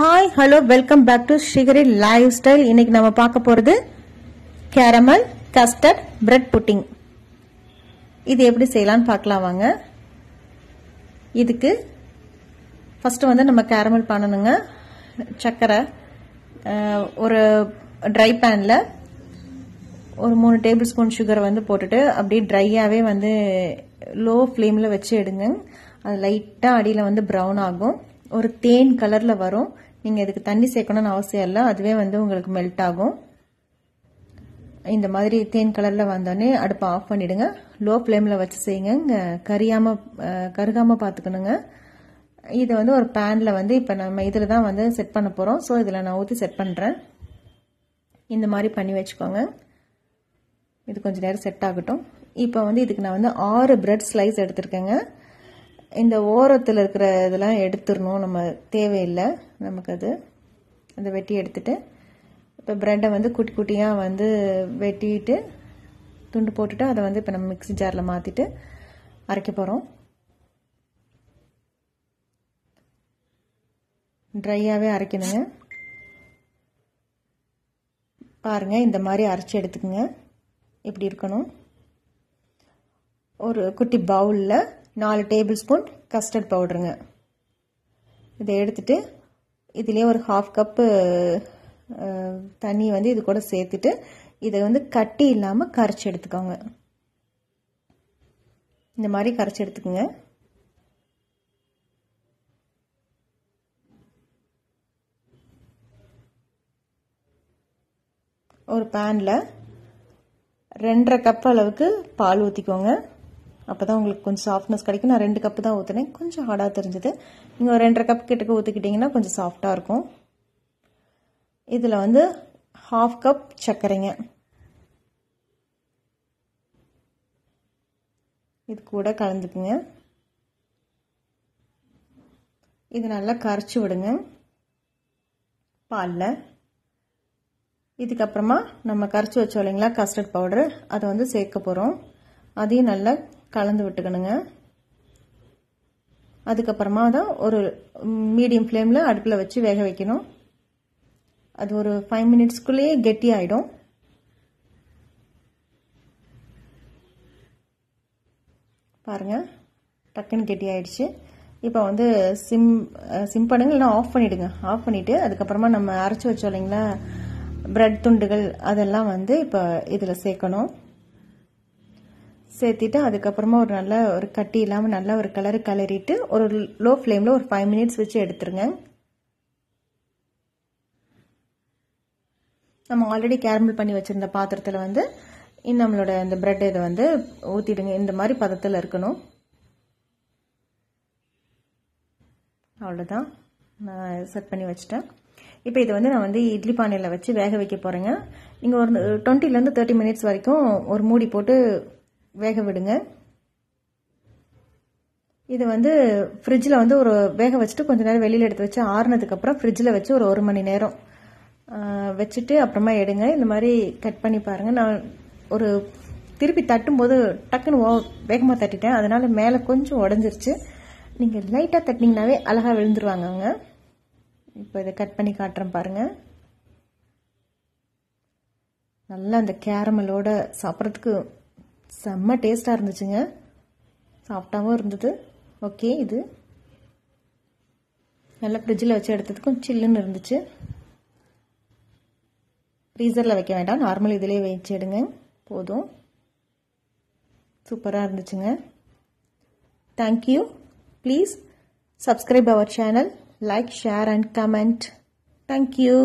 hi hello welcome back to Srikari life style இன்னைக்கு நம்ம பார்க்க போகிறது கேரமல் கஸ்டர்ட் பிரெட் புட்டிங் இது எப்படி செய்யலாம் பார்க்கலாம் வாங்க இதுக்கு ஃபர்ஸ்ட் வந்து நம்ம கேரமல் பண்ணணுங்க சர்க்கரை ஒரு ட்ரை பேனில் ஒரு மூணு டேபிள் ஸ்பூன் சுகரை வந்து போட்டுட்டு அப்படியே ட்ரையாகவே வந்து லோ ஃப்ளேமில் வச்சு எடுங்க அது லைட்டாக அடியில் வந்து ப்ரௌன் ஆகும் ஒரு தேன் கலரில் வரும் நீங்கள் இதுக்கு தண்ணி சேர்க்கணும்னு அவசியம் இல்லை அதுவே வந்து உங்களுக்கு மெல்ட் ஆகும் இந்த மாதிரி தேன் கலரில் வந்தோடனே அடுப்பை ஆஃப் பண்ணிவிடுங்க லோ ஃப்ளேமில் வச்சு செய்யுங்க கரியாமல் கருகாமல் பார்த்துக்கணுங்க இதை வந்து ஒரு பேனில் வந்து இப்போ நம்ம இதில் தான் வந்து செட் பண்ண போகிறோம் ஸோ இதில் நான் ஊற்றி செட் பண்ணுறேன் இந்த மாதிரி பண்ணி வச்சுக்கோங்க இது கொஞ்சம் நேரம் செட் ஆகட்டும் இப்போ வந்து இதுக்கு நான் வந்து ஆறு பிரெட் ஸ்லைஸ் எடுத்திருக்கேங்க இந்த ஓரத்தில் இருக்கிற இதெல்லாம் எடுத்துடணும் நம்ம தேவையில்லை நமக்கு அது அந்த வெட்டி எடுத்துகிட்டு இப்போ ப்ரெட்டை வந்து குட்டி குட்டியாக வந்து வெட்டிட்டு துண்டு போட்டுட்டு அதை வந்து இப்போ நம்ம மிக்சி ஜாரில் மாற்றிட்டு அரைக்க போகிறோம் ட்ரையாகவே அரைக்கணுங்க பாருங்கள் இந்த மாதிரி அரைச்சி எடுத்துக்கோங்க இப்படி இருக்கணும் ஒரு குட்டி பவுலில் நாலு டேபிள் ஸ்பூன் கஸ்டர்ட் பவுடருங்க இதை எடுத்துகிட்டு இதிலே ஒரு ஹாஃப் கப்பு தண்ணி வந்து இது கூட சேர்த்துட்டு இதை வந்து கட்டி இல்லாமல் கரைச்சி எடுத்துக்கோங்க இந்த மாதிரி கரைச்சி எடுத்துக்கோங்க ஒரு பேனில் ரெண்டரை கப் அளவுக்கு பால் ஊற்றிக்கோங்க அப்போ தான் உங்களுக்கு கொஞ்சம் சாஃப்ட்னஸ் கிடைக்கும் நான் ரெண்டு கப்பு தான் ஊற்றினேன் கொஞ்சம் ஹார்டாக தெரிஞ்சுது நீங்கள் ஒரு ரெண்டரை கப் கிட்டக்க ஊற்றிக்கிட்டிங்கன்னா கொஞ்சம் சாஃப்டாக இருக்கும் இதில் வந்து ஹாஃப் கப் சர்க்கரைங்க இது கூட கலந்துக்குங்க இது நல்லா கரைச்சி விடுங்க பாலில் இதுக்கப்புறமா நம்ம கரைச்சி வச்சோம் இல்லைங்களா கஸ்டர்ட் பவுடர் அதை வந்து சேர்க்க போகிறோம் அதையும் நல்லா கலந்து விட்டுக்கணுங்க அதுக்கப்புறமா தான் ஒரு மீடியம் ஃப்ளேமில் அடுப்பில் வச்சு வேக வைக்கணும் அது ஒரு ஃபைவ் மினிட்ஸ்க்குள்ளேயே கெட்டி ஆகிடும் பாருங்கள் டக்குன்னு கெட்டி ஆகிடுச்சு இப்போ வந்து சிம் சிம் பண்ணுங்க இல்லைனா ஆஃப் பண்ணிவிடுங்க ஆஃப் பண்ணிவிட்டு அதுக்கப்புறமா நம்ம அரைச்சி வச்சோம் இல்லைங்களா ப்ரெட் துண்டுகள் அதெல்லாம் வந்து இப்போ இதில் சேர்க்கணும் சேர்த்திட்டு அதுக்கப்புறமா ஒரு நல்ல ஒரு கட்டி இல்லாமல் நல்லா ஒரு கலர் கலரிட்டு ஒரு லோ ஃப்ளேமில் ஒரு ஃபைவ் மினிட்ஸ் வச்சு எடுத்துருங்க நம்ம ஆல்ரெடி கேரமல் பண்ணி வச்சுருந்த பாத்திரத்தில் வந்து நம்மளோட இந்த ப்ரெட் இதை வந்து ஊற்றிடுங்க இந்த மாதிரி பதத்தில் இருக்கணும் அவ்வளோதான் நான் செட் பண்ணி வச்சுட்டேன் இப்போ இது வந்து நான் வந்து இட்லி பானையில் வச்சு வேக வைக்க போகிறேங்க நீங்கள் ஒரு டுவெண்ட்டிலேருந்து தேர்ட்டி மினிட்ஸ் வரைக்கும் ஒரு மூடி போட்டு வேக விடுங்க இது வந்து ஃப்ரிட்ஜில் வந்து ஒரு வேக வச்சுட்டு கொஞ்சம் நேரம் வெளியில் எடுத்து வச்சு ஆறுனதுக்கப்புறம் ஃப்ரிட்ஜில் வச்சு ஒரு ஒரு மணி நேரம் வச்சுட்டு அப்புறமா எடுங்க இந்த மாதிரி கட் பண்ணி பாருங்கள் நான் ஒரு திருப்பி தட்டும்போது டக்குன்னு ஓ வேகமாக தட்டிட்டேன் அதனால் மேலே கொஞ்சம் உடஞ்சிருச்சு நீங்கள் லைட்டாக தட்டினீங்கனாவே அழகாக விழுந்துருவாங்க அவங்க இப்போ இதை கட் பண்ணி காட்டுறேன் பாருங்கள் நல்லா அந்த கேரமலோட சாப்பிட்றதுக்கு செம்ம டேஸ்ட்டாக இருந்துச்சுங்க சாஃப்டாகவும் இருந்தது ஓகே இது நல்லா ஃப்ரிட்ஜில் வச்சு எடுத்ததுக்கும் சில்லுன்னு இருந்துச்சு ஃப்ரீசரில் வைக்க வேண்டாம் நார்மல் இதிலே வச்சிடுங்க போதும் சூப்பராக இருந்துச்சுங்க thank you please subscribe our channel like share and comment thank you